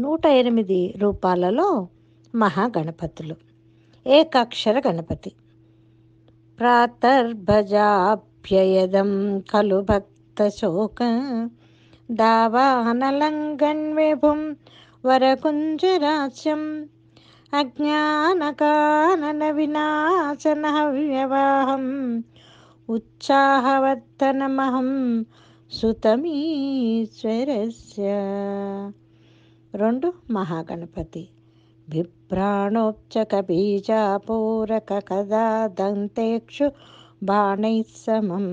నూట ఎనిమిది రూపాలలో మహాగణపతులు ఏకాక్షర గణపతి ప్రాతర్భజాభ్యయదం ఖలు భక్తశోక దావానలంగన్విభుం వరకుంజరాజ్యం అజ్ఞానకానన వినాశన వ్యవాహం ఉత్సాహవర్ధనమహం సుతమీశ్వరస్య రెండు మహాగణపతి బిభ్రాణోప్చక బీజాపూరక కదా దంతేక్షు బాణై సమం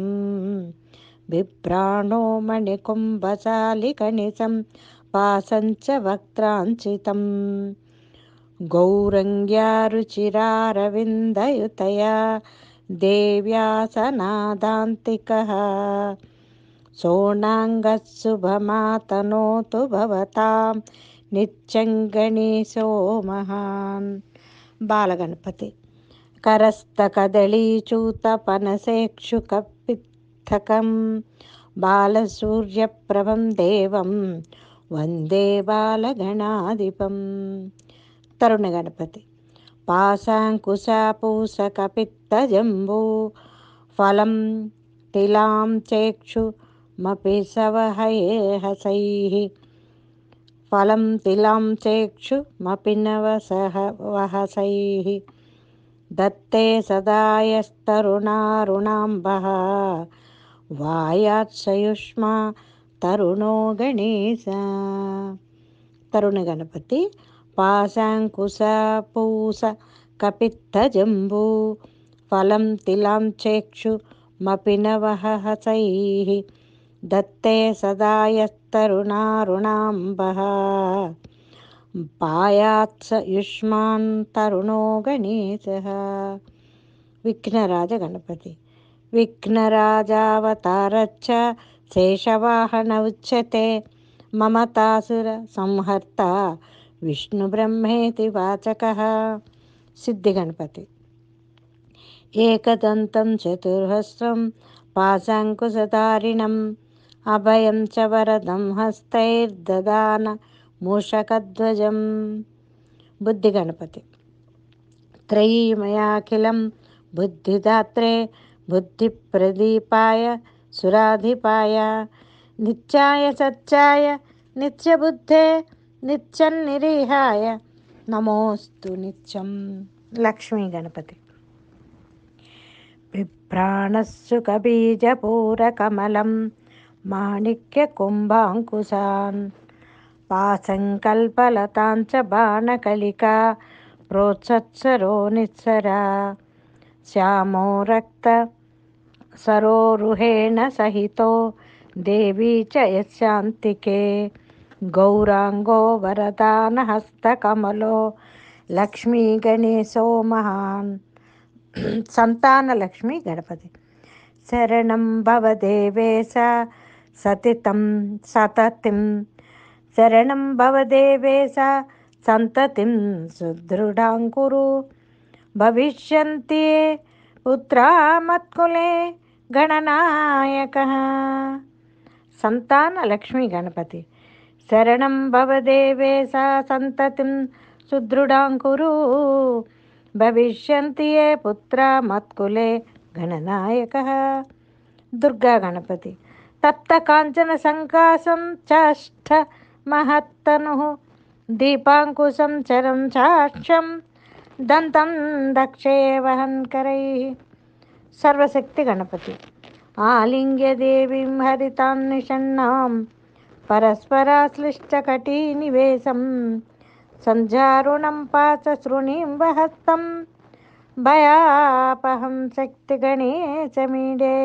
బిభ్రాణో మణికుంభశాలి కణిసం పాసంచ వక్త్రాంచితం గౌరంగ్యా రుచిరారవిందయుతయా దేవ్యాసనాదాంతికः सोणाङ्गः నిత్యం గణేశో మహాన్ బాలగణపతి కరస్తకదళీచూత పనసేక్షు కప్పిత్తకం బాలసూర్యప్రభం దేవం వందే బాలగణాధిపం తరుణ గణపతి పాశాంకుశాపూసకపిత్తజంబూ ఫలం తిలాం చేక్షుమపి సవహయే హసై ఫలం తిలం చేక్షుమపినవసహ వహసైః దత్తే సదాయస్తరుణారుణాంబः వాయాత్సయుష్మా తరుణో గణేశ తరుణ గణపతి పాశాంకుశ పూస కపిత్తజంబూ ఫలం తిలాం చేక్షు నవహసై दत्ते सदा यस्तरुणारुणाम्बः पायात्स युष्मान् तरुणो गणेशः विघ्नराजगणपति विघ्नराजावतारच्च शेषवाहन उच्यते ममतासुरसंहर्ता विष्णुब्रह्मेति वाचकः सिद्धिगणपति एकदन्तं चतुर्हस्रं पाशाङ्कुशधारिणं अभयं च वरदं हस्तैर्ददान मूषकध्वजं बुद्धिगणपति त्रयी बुद्धिदात्रे बुद्धिप्रदीपाय सुराधिपाय नित्याय सच्चाय नित्यबुद्धे नित्यं निरीहाय नमोऽस्तु नित्यं लक्ष्मीगणपति बिभ्राणः మాణిక్య కుంభాంకుశాన్ పాసంకల్పలతాంచ బాణకలిక ప్రోత్సత్సరో నిత్సర శ్యామో రక్త సరోరుహేణ సహితో దేవీ చయశాంతికే గౌరాంగో వరదాన హస్తకమలో లక్ష్మీ గణేశో మహాన్ సంతానలక్ష్మి గణపతి శరణం భవదేవేశ సతితం సతతిం శరణం భవదేవేశ సంతతిం సుదృఢాంకురు భవిష్యంతే భవిష్యంతి పుత్రా మత్కులే గణనాయక సంతాన లక్ష్మీ గణపతి శరణం భవదేవేశ సంతతిం సుదృఢాంకురు కురు భవిష్యంతి ఏ పుత్ర మత్కులే గణనాయక దుర్గా గణపతి तप्तकाञ्चनसङ्कासं चाष्ठ महत्तनुः दीपाङ्कुशं चरं चाक्षं दन्तं दक्षे वहन्करैः सर्वशक्तिगणपति आलिङ्ग्यदेवीं हरितान्निषण्णां परस्पराश्लिष्टकटीनिवेशं सञ्जारुणं पाचसृणीं वहस्तं भयापहं शक्तिगणेशमीडे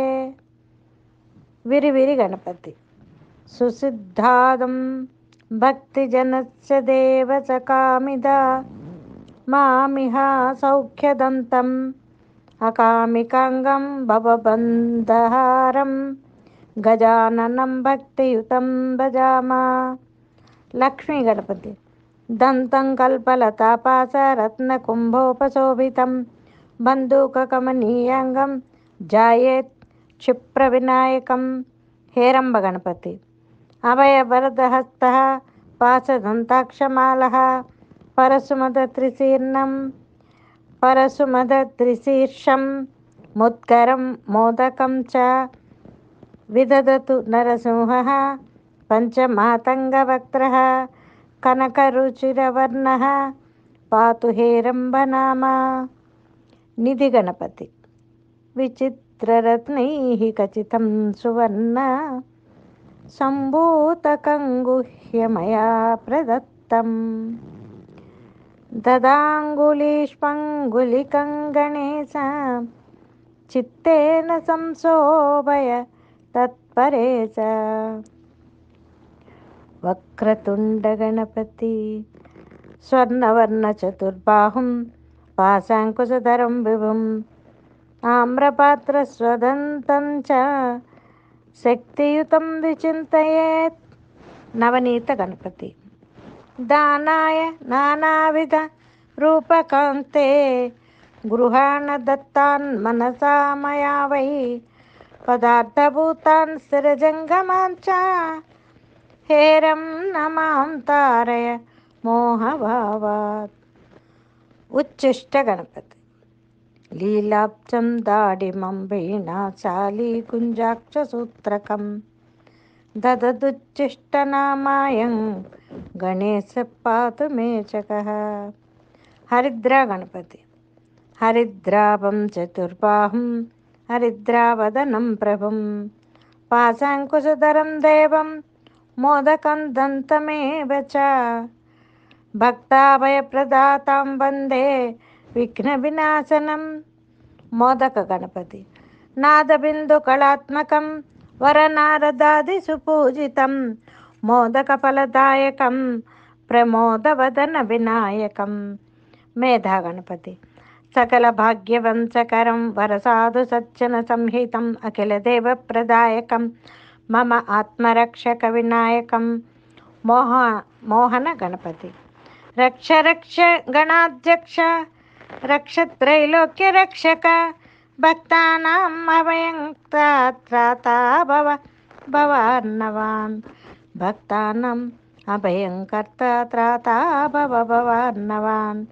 విరివిరి గణపతి సుసిద్ధాదం భక్తిజనస్య దేవస కామిద మామిహ సౌఖ్యదంతం అకామికాంగం భవబంధహారం గజాననం భక్తియుతం భజామ లక్ష్మీ గణపతి దంతం కల్పలతాపాసరత్నకుంభోపశోభితం బంధూకమనీయాంగం జాయేత్ क्षिप्रविनायकं हेरम्बगणपति अभयवरदहस्तः पाशदन्ताक्षमालः परसुमदत्रिशीर्णं परसुमदत्रिशीर्षं मुत्करं मोदकं च विदधतु नरसिंहः पञ्चमातङ्गवक्त्रः कनकरुचिरवर्णः पातु हेरम्बनामा निधिगणपति विचित् మిత్రరత్నైः खचितं सुवर्ण सम्भूतकङ्गुह्यमया प्रदत्तम् ददाङ्गुलीष्पङ्गुलिकं गणेश चित्तेन संशोभय तत्परे च वक्रतुण्डगणपति स्वर्णवर्णचतुर्बाहुं पाशाङ्कुशधरं विभुम् आम्रपात्रस्वदन्तं च शक्तियुतं विचिन्तयेत् नवनीतगणपति दानाय नानाविध रूपकान्ते गृहाणदत्तान् मनसा मया वै पदार्थभूतान् सिरजङ्गमान् च हेरं नमां तारय मोहभावात् उच्छिष्टगणपति లీలాబ్జం దాడిమంబీణా శాలీగుంజాక్షసూత్రకం దదదుచ్చిష్టనామాయం గణేశ పాతు మేచక హరిద్రా గణపతి హరిద్రాభం చతుర్బాహం హరిద్రావదనం ప్రభం పాశాంకుశధరం దేవం మోదకం దంతమేవ చ భక్తాభయప్రదాతాం వందే విఘ్న వినాశనం మోదక గణపతి నాదబిందు కళాత్మకం వరనారదాది సుపూజితం మోదక ఫలదాయకం ప్రమోదవదన వినాయకం మేధా గణపతి సకల భాగ్యవంశకరం వరసాధు సజ్జన సంహితం అఖిల దేవ ప్రదాయకం మమ ఆత్మరక్షక వినాయకం మోహ మోహన గణపతి రక్ష రక్ష గణాధ్యక్ష రక్షత్రైలోక్య రక్షక భక్తానాం అభయంక్రాతా భవ భవార్ణవాన్ భక్తానం అభయంకర్త త్రాతా భవ భవార్ణవాన్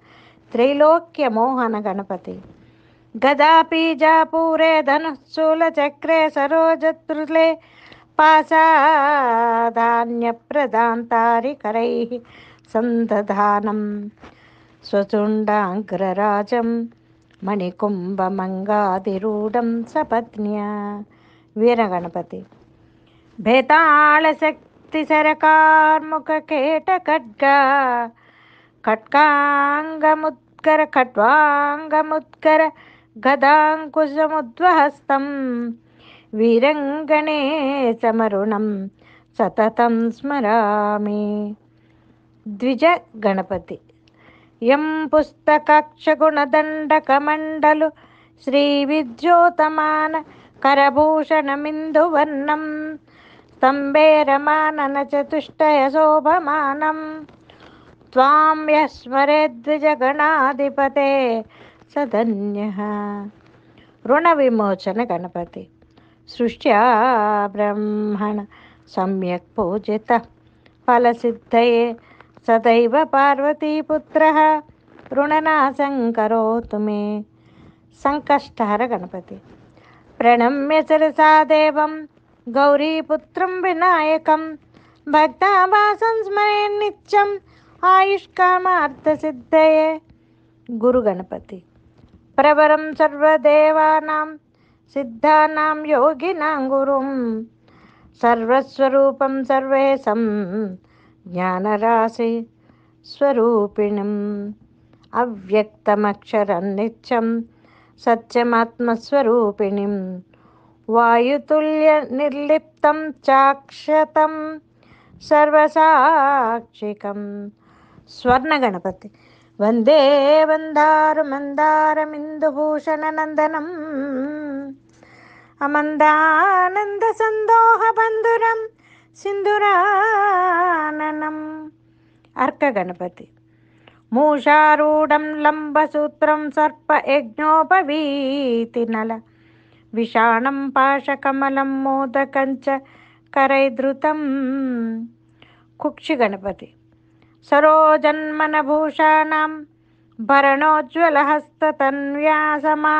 త్రైలోక్య మోహన గణపతి గదాపీజాపూరే ధనుశూలచక్రే సరోజత్రులే పాశాధాన్యప్రదాంతారికరై సందధానం స్వతుండాగ్రరాజం మణికుంభమంగాదిరూఢం सपत्न्या వీరగణపతి భేతాళ శక్తి శరకార్ముక కేట ఖడ్గ ఖట్కాంగముద్గర ఖట్వాంగముద్గర గదాంకుశముద్వహస్తం వీరంగణే సమరుణం సతతం స్మరామి ద్విజ గణపతి యం పుస్తకాక్షగుణదండకమండలు శ్రీ విద్యోతమాన కరభూషణమిందువర్ణం స్తంభేరమానన చతుష్టయ శోభమానం త్వాం యస్మరేద్విజగణాధిపతే సధన్య రుణ విమోచన గణపతి సృష్ట్యా బ్రహ్మణ సమ్యక్ పూజిత ఫలసిద్ధయే సతైవ పార్వతీపుత్ర రుణనాశం కరోతు మే సంకష్టహర గణపతి ప్రణమ్య సరసా దేవం గౌరీపుత్రం వినాయకం భక్తాభాసం స్మరే నిత్యం ఆయుష్కామార్థసిద్ధయే గురు గణపతి ప్రవరం సర్వదేవానాం సిద్ధానాం యోగినాం గురుం సర్వస్వరూపం సర్వేశం జ్ఞానరాశి స్వరూపిణం అవ్యక్తమక్షరం నిత్యం సత్యమాత్మస్వరూపిణిం వాయుతుల్య నిర్లిప్తం చాక్షతం సర్వసాక్షికం స్వర్ణ గణపతి వందే వందారు మందారమిందుభూషణనందనం అమందానంద సందోహ బంధురం సింధురాననం అర్కగణపతి మూషారూఢం లంబసూత్రం సర్ప యజ్ఞోపవీతి నల విషాణం పాశకమలం మోదకంచ కరైధృతం కుక్షి గణపతి సరోజన్మనభూషాణం భరణోజ్వలహస్తతన్వ్యాసమా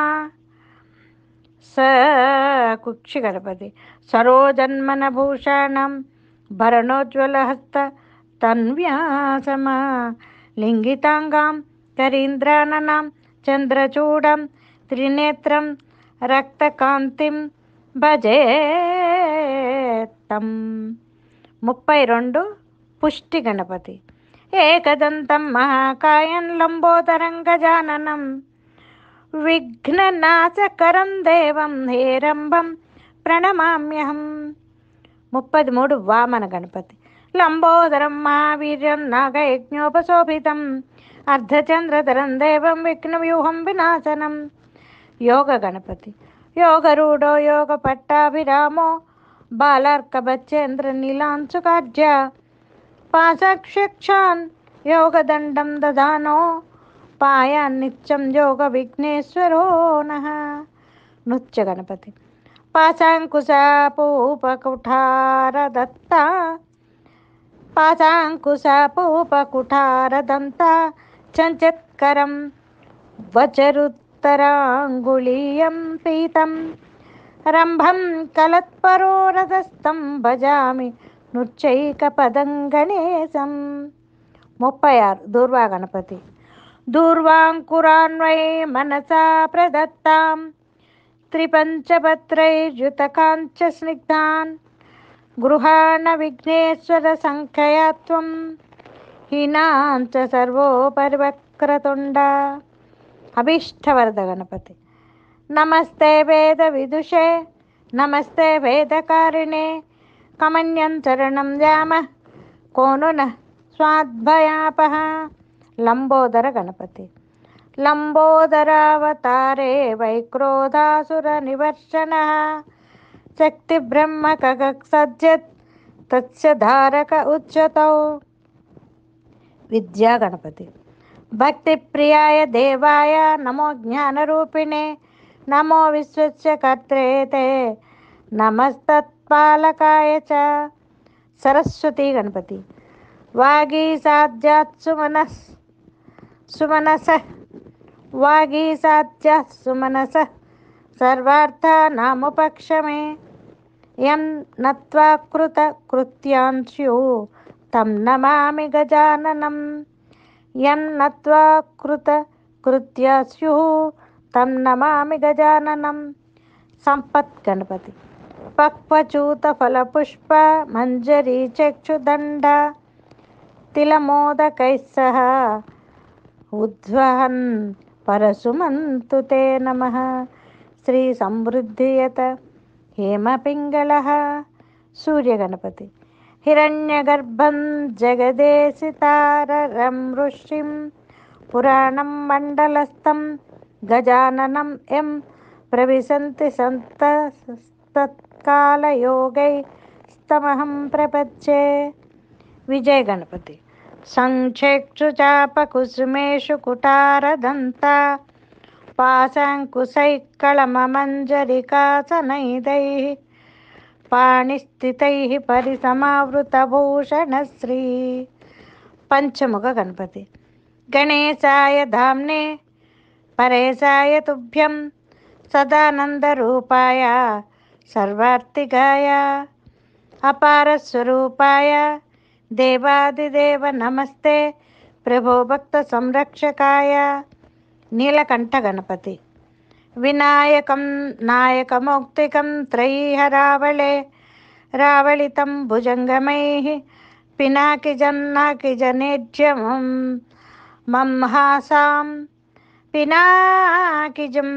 स कुक्षि गणपति सरोजन्मनभूषाणां भरणोज्ज्वलहस्त तन्व्यासमा लिङ्गिताङ्गां करीन्द्राणनां चन्द्रचूडं त्रिनेत्रं రక్తకాంతిం భజేత్తం ముప్పై రెండు పుష్టి గణపతి ఏకదంతం మహాకాయం లంబోదరంగజాననం విఘ్ననాశకరం దేవం హేరంబం ప్రణమామ్యహం ముప్పది మూడు వామన గణపతి లంబోదరం మావీర్యం నాగయజ్ఞోపశోభితం అర్ధచంద్రధరం దేవం విఘ్నవ్యూహం వినాశనం యోగ గణపతి యోగరూఢో యోగ పట్టాభిరామో బాలార్కభచేంద్ర నీలాంశుకార్య పాశాక్షాన్ యోగదండం దదానో రూపాయ నిత్యం యోగ విఘ్నేశ్వరో నహ నృత్య గణపతి పాశాంకుశ పూపకుఠార దత్త పాశాంకుశ పూపకుఠార దంత చంచత్కరం వచరుత్తరాంగుళీయం పీతం రంభం కలత్పరోరథస్థం భజామి నృత్యైక పదం గణేశం ముప్పై ఆరు దూర్వా గణపతి दूर्वाङ्कुरान्वये मनसा प्रदत्तां त्रिपञ्चपत्रैर्युतकाञ्च स्निग्धान् गृहाणविघ्नेश्वरसङ्ख्यया त्वं हीनां च सर्वोपरिवक्रतुण्ड अभीष्टवरदगणपति नमस्ते वेदविदुषे नमस्ते वेदकारिणे कमन्यं चरणं यामः को नु नः स्वाद्भयापः లంబోదర గణపతి లంబోదరావతారే వైక్రోధాసుర నివర్షణ శక్తి బ్రహ్మ సజ్జత్ తత్స్యధారక ఉచ్యతౌ విద్యా గణపతి భక్తి ప్రియాయ దేవాయ నమో జ్ఞానరూపిణే నమో విశ్వస్య కర్త్రేతే నమస్తత్పాలకాయ చ సరస్వతి గణపతి వాగీ సాధ్యాత్సుమనస్ సుమనస వాగీ సాధ్య సుమనస సర్వార్థానాముపక్షమే యం నత్వా కృత కృత్యాంశ్యు తం నమామి గజాననం యం నత్వా కృత కృత్యాస్యు తం నమామి గజాననం సంపత్ గణపతి పక్వచూత ఫలపుష్ప మంజరీ చక్షుదండ తిలమోదకైస్సహ ఉద్వహన్ పరసుమంతు తే నమ శ్రీ సమృద్ధియత హేమపింగళ సూర్యగణపతి హిరణ్యగర్భం జగదేశితారం ఋషిం పురాణం మండలస్థం గజాననం ఎం ప్రవిశంతి సంతస్తత్కాలయోగై స్తమహం ప్రపచ్చే విజయ గణపతి సంక్షేక్షు చాపకుసుమేషు కుటారదంత పాశాంకుశైక్కళమమంజరికాసనైదై పాణిస్థితై పరిసమావృతభూషణశ్రీ పంచముఖ గణపతి గణేశాయ ధామ్నే పరేశాయ తుభ్యం సదానందరూపాయ సర్వార్థిగాయ అపారస్వరూపాయ దేవాదిదేవ నమస్తే ప్రభో భక్త సంరక్షకాయ నీలకంఠ గణపతి వినాయకం నాయకమౌక్తికం త్రయీహరావళే రావళితం భుజంగమై పినాకిజన్నాకిజనేజ్యమం మంహాసాం పినాకిజం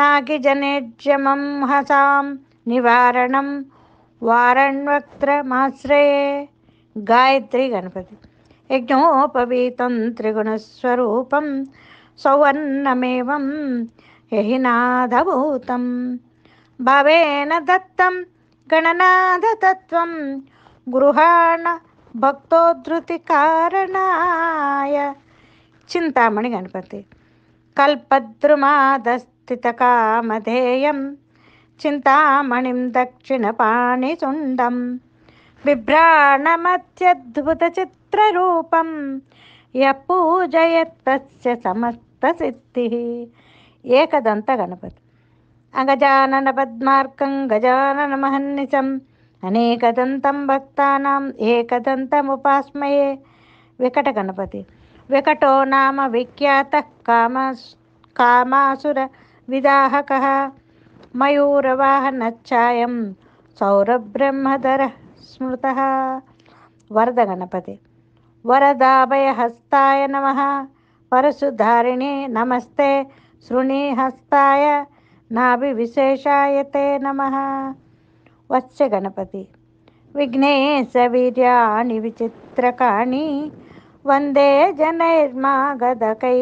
నాకిజనేజ్యమం హసాం నివారణం వారణ్వక్త్రమాశ్రయే గాయత్రి గణపతి యజ్ఞోపవీతం త్రిగుణస్వరూపం సౌవర్ణమేవం యహినాథభూతం భవేన దత్తం గణనాథతత్వం గృహాణ భక్తోద్ధృతి కారణాయ చింతామణి గణపతి కల్పద్రుమాదస్థితకామధేయం చింతామణిం దక్షిణ పాణిచుండం बिभ्राणमत्यद्भुतचित्ररूपं य पूजयत्तस्य समस्तसिद्धिः एकदन्तगणपति अगजाननपद्मार्कं गजाननमहन्निशम् अनेकदन्तं भक्तानाम् एकदन्तमुपास्मये विकटगणपति विकटो नाम विख्यातः कामस् कामासुरविदाहकः मयूरवाहनच्छायं सौरब्रह्मधरः స్మృత వరద గణపతి వరదాభయ హస్తాయ నమ వరసుధారిణి నమస్తే శృణీ హస్తాయ నాభి విశేషాయ తే నమ వత్స గణపతి విఘ్నేశ వీర్యాణి విచిత్రకాణి వందే జనైర్మాగదకై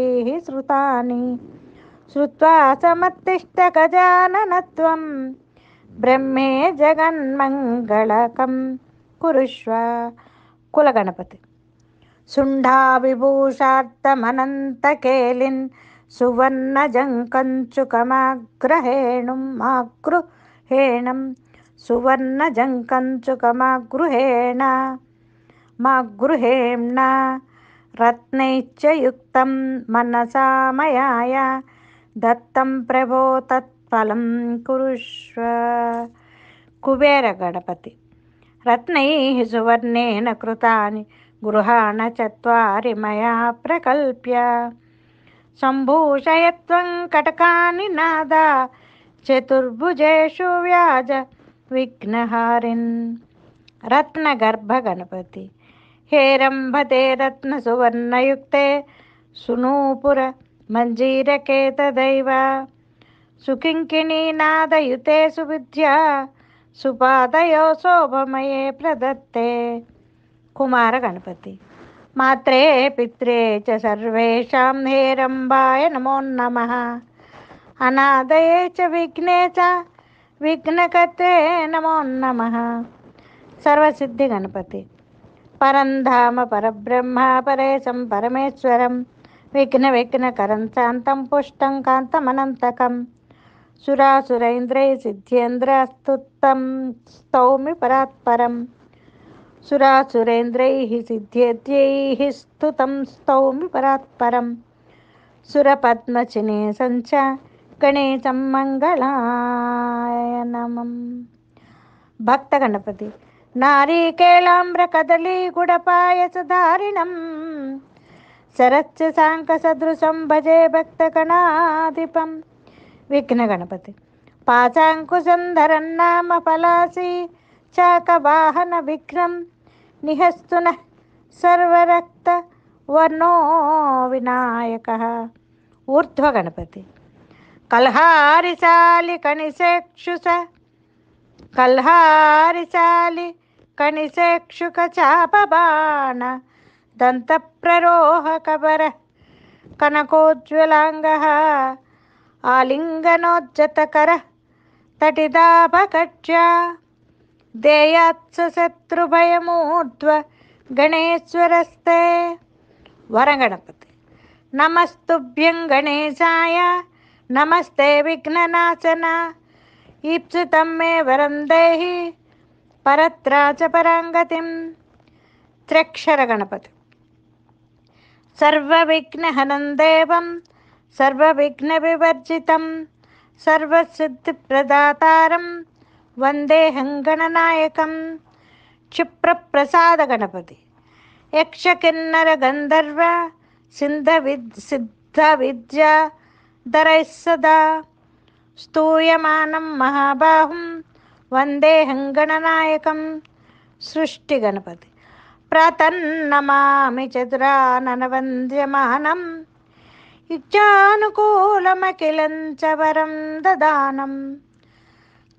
శ్రుతాని శ్రుత్వా సమత్తిష్ట గజాననత్వం బ్రహ్మే జగన్మంగళకం కురుష్వ కులగణపతి సుండావిభూషార్థమనంతకేలిన్ సువర్ణజంకంచుకమాగ్రహేణుం మాగృహేణం సువర్ణ మాగృహేణ రత్నైశ్చ యుక్తం మనసా మనసామయాయ దత్తం ప్రభో తత్ ఫలం కురుష్వ కుబేర గణపతి రత్నై సువర్ణేన కృతాని గృహాణ చరి మయా ప్రకల్ప్య సంభూషయత్వం కటకాని నాద చతుర్భుజేషు వ్యాజ విఘ్నహారిన్ రత్నగర్భ గణపతి హేరంభతే రత్న సువర్ణయుక్తే సునూపుర మంజీరకేతదైవ నాదయుతే సువిద్య సుపాదయో శోభమయే ప్రదత్తే కుమార గణపతి మాత్రే పిత్రే చ సర్వేషాం హేరంబాయ నమో నమ అనాదయే చ విఘ్నే చ విఘ్నకర్తే నమో నమ సర్వసిద్ధి గణపతి పరంధామ పరబ్రహ్మ పరేశం పరమేశ్వరం విఘ్న విఘ్నకరం శాంతం పుష్టం కాంతమనంతకం సురాసురైంద్రై సిద్ధ్యేంద్రస్తుత్తం స్తౌమి పరాత్పరం సురాసురేంద్రై సిద్ధ్యేద్యై స్తుతం స్తౌమి పరాత్పరం సురపద్మచినే సంచ గణేశం మంగళాయ నమం భక్త గణపతి నారీకేళామ్ర కదలీ గుడపాయసధారిణం శరచ్చ సాంకసదృశం భజే భక్తగణాధిపం విఘ్న గణపతి పాచాంకుశంధరన్నామ పలాసి చాకవాహన విఘ్నం నిహస్తున సర్వరక్త వర్ణో వినాయక ఊర్ధ్వ గణపతి కల్హారిశాలి కణిసేక్షుష కల్హారిశాలి కణిసేక్షుక చాపబాణ దంత ప్రరోహ కబర కనకోజ్వలాంగ आलिङ्गनोज्जतकरः तटिदापकक्ष्य देयात्स शत्रुभयमूर्ध्व गणेश्वरस्ते वरगणपति नमस्तुभ्यं गणेशाय नमस्ते विघ्ननाशन ईप्सितं मे वरं देहि परत्रा च पराङ्गतिं त्र्यक्षरगणपति सर्वविघ्नहनं देवं सर्वविघ्नविवर्जितं सर्वसिद्धिप्रदातारं वन्देऽहं गणनायकं क्षिप्रप्रसादगणपति यक्षकिन्नरगन्धर्व सिन्धविद् सिद्धविद्याधरैः सदा स्तूयमानं महाबाहुं वन्देऽहं गणनायकं सृष्टिगणपति प्रतन्नमामि चतुराननवन्द्यमानम् ఇచ్చానుకూలమకిలంచవరం దదానం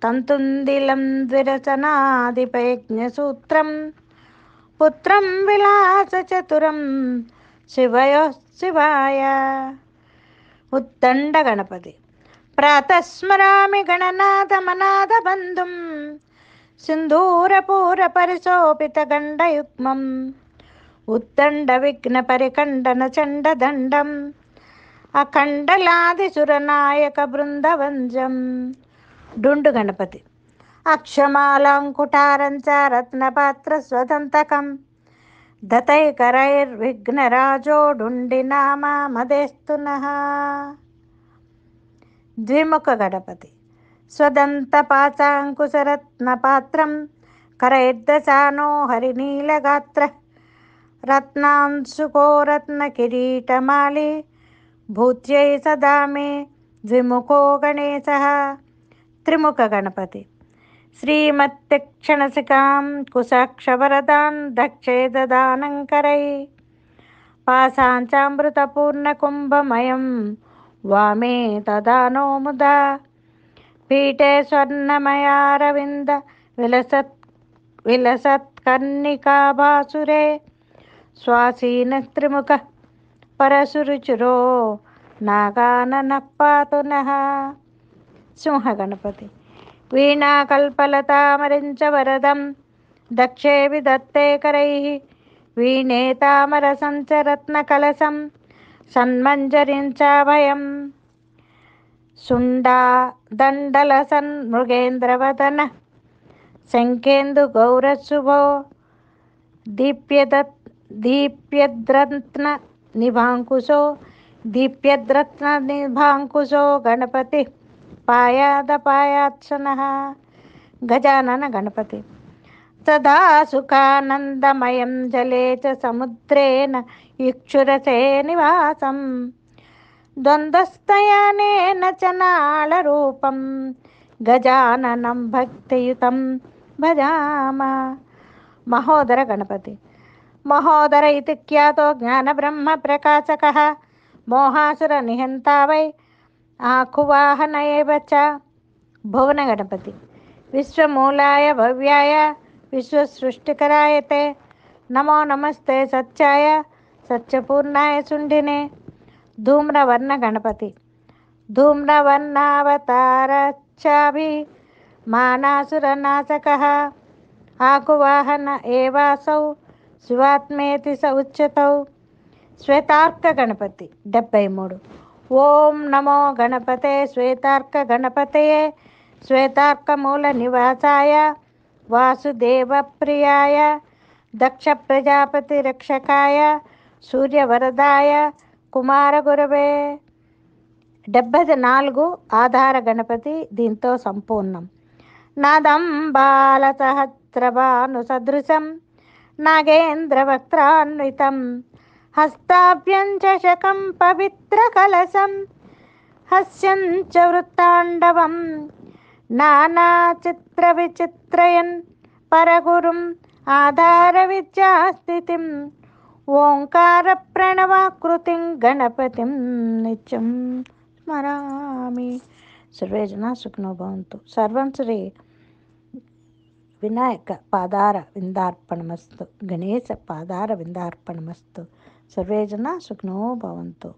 తంతుందిలం ద్విరసనాదిపయజ్ఞసూత్రం పుత్రం విలాస చతురం శివయో శివాయ ఉత్తండ గణపతి ప్రాతస్మరామి గణనాథమనాథ పరిశోపిత ఉత్తండ విఘ్న పరికండన చండదండం అఖండలాదిసురనాయక బృందవంజం డుండు గణపతి అక్షమాలంకుటారంచ రత్నపాత్ర స్వదంతకం దతైకరైర్విఘ్నరాజోడుండి మదేస్తున ద్విముఖ గణపతి స్వదంత పాచాంకుశరత్న स्वदन्तपाचाङ्कुशरत्नपात्रं करैर्दशानो हरिनीलगात्र रत्नांशुको रत्नकिरीटमाली भूत्यै सदा मे द्विमुखो गणेशः त्रिमुखगणपति श्रीमत्तिक्षणसिकां कुशाक्षवरदान् दक्षे ददानङ्करै पाशाञ्चामृतपूर्णकुम्भमयं वामे तदानो मुदा पीठे स्वर्णमयारविन्द विलसत् विलसत्कर्णिकाभासुरे स्वासीनस्त्रिमुखः పరసురుచురో నాగానపాతు సింహ గణపతి వీణాకల్పలతామరించ వరదం దక్షే విదత్తే కరై వీణే సంచరత్న కలసం సన్మంజరించాభయం సుండా సన్ మృగేంద్రవదన శంకేందు గౌరశుభో దీప్యద దీప్యద్రత్న నిభాంకుశో దీప్యద్రత్న నిభాంకుశో గణపతి పాయాద పాయాదపాయాత్సన గజానన గణపతి సదాసుఖానందమయం జలే చ సముద్రేణ ఇక్షురసే నివాసం ద్వంద్వస్తయనేన చ నాళరూపం గజాననం భక్తియుతం భజామ మహోదర గణపతి महोदर ब्रह्म प्रकाशक मोहासुर निहंता वै आखुवाहन एव च भुवनगणपति विश्वमूलाय भव्याय विश्वसृष्टिकराय ते नमो नमस्ते सच्चाय सत्यपूर्णाय सुण्डिने धूम्रवर्णगणपति धूम्रवर्णावतारश्चाभि मानासुरनाशकः आकुवाहन एवासौ శివాత్మేతి స శ్వేతార్క గణపతి డెబ్బై మూడు ఓం నమో గణపతే శ్వేతార్క గణపతయే మూల నివాసాయ వాసుదేవ ప్రియాయ దక్ష ప్రజాపతి రక్షకాయ సూర్యవరదాయ కుమారగురవే డెబ్బై నాలుగు ఆధార గణపతి దీంతో సంపూర్ణం నదం బాలసహత్రవాను సదృశం नागेन्द्रवक्त्रान्वितं हस्ताभ्यं च शकं पवित्रकलशं हस्यं च वृत्ताण्डवं नानाचित्रविचित्रयन् परगुरुम् आधारविद्यास्थितिम् ओङ्कारप्रणवाकृतिं गणपतिं नित्यं स्मरामि सर्वे जनाः सुखिनो भवन्तु सर्वं श्री వినాయక పాదార విందార్పణమస్తు గణేశ పాదార విందార్పణమస్తు సర్వేజన సుఖినో భవంతు